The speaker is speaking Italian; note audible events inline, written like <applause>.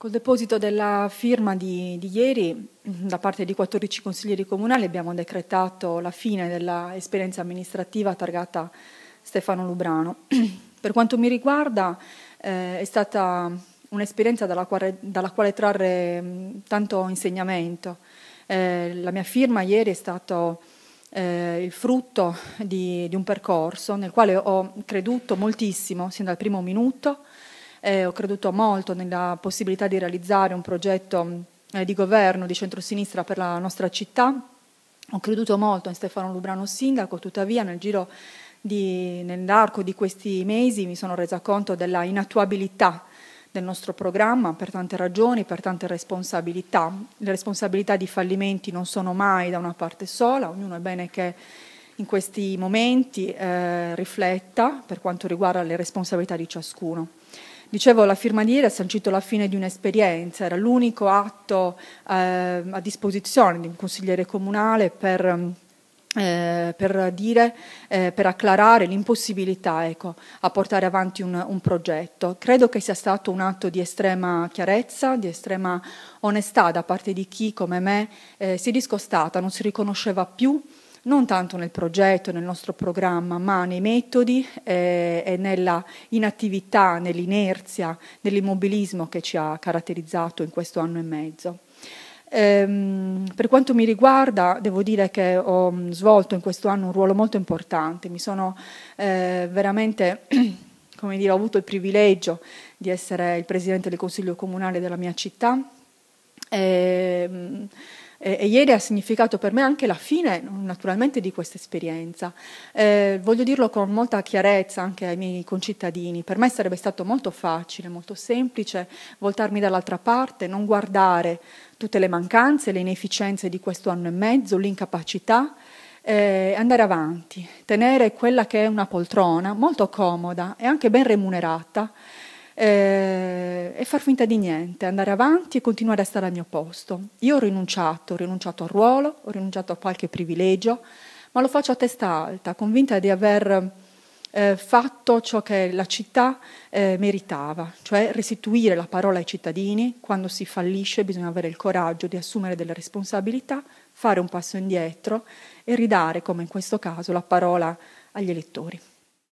Col deposito della firma di, di, ieri da parte di 14 consiglieri comunali abbiamo decretato la fine dell'esperienza amministrativa targata Stefano Lubrano. <clears throat> Per quanto mi riguarda eh, è stata un'esperienza dalla quale, dalla quale trarre mm, tanto insegnamento. Eh, la mia firma ieri è stato eh, il frutto di, di un percorso nel quale ho creduto moltissimo sin dal primo minuto eh, ho creduto molto nella possibilità di realizzare un progetto eh, di governo di centrosinistra per la nostra città, ho creduto molto in Stefano Lubrano Sindaco, tuttavia nel giro di, nell'arco di questi mesi mi sono resa conto della inattuabilità del nostro programma per tante ragioni, per tante responsabilità. Le responsabilità di fallimenti non sono mai da una parte sola, ognuno è bene che in questi momenti eh, rifletta per quanto riguarda le responsabilità di ciascuno. Dicevo, la firma di ieri ha sancito la fine di un'esperienza, era l'unico atto eh, a disposizione di un consigliere comunale per... Eh, per dire, eh, per acclarare l'impossibilità ecco, a portare avanti un, un, progetto. Credo che sia stato un atto di estrema chiarezza, di estrema onestà da parte di chi come me eh, si è discostata, non si riconosceva più non tanto nel progetto, nel nostro programma, ma nei metodi eh, e nella inattività, nell'inerzia, nell'immobilismo che ci ha caratterizzato in questo anno e mezzo. Ehm, per quanto mi riguarda, devo dire che ho mm, svolto in questo anno un ruolo molto importante, mi sono eh, veramente, <clears throat> come dire, ho avuto il privilegio di essere il presidente del Consiglio Comunale della mia città. Ehm, e, eh, e, ieri ha significato per me anche la fine naturalmente di questa esperienza. Eh, voglio dirlo con molta chiarezza anche ai miei concittadini, per me sarebbe stato molto facile, molto semplice voltarmi dall'altra parte, non guardare tutte le mancanze, le inefficienze di questo anno e mezzo, l'incapacità. Eh, e andare avanti, tenere quella che è una poltrona molto comoda e anche ben remunerata, eh, e far finta di niente, andare avanti e continuare a stare al mio posto. Io ho rinunciato, ho rinunciato al ruolo, ho rinunciato a qualche privilegio, ma lo faccio a testa alta, convinta di aver eh, fatto ciò che la città eh, meritava, cioè restituire la parola ai cittadini. Quando si fallisce bisogna avere il coraggio di assumere delle responsabilità, fare un passo indietro e ridare, come in questo caso, la parola agli elettori.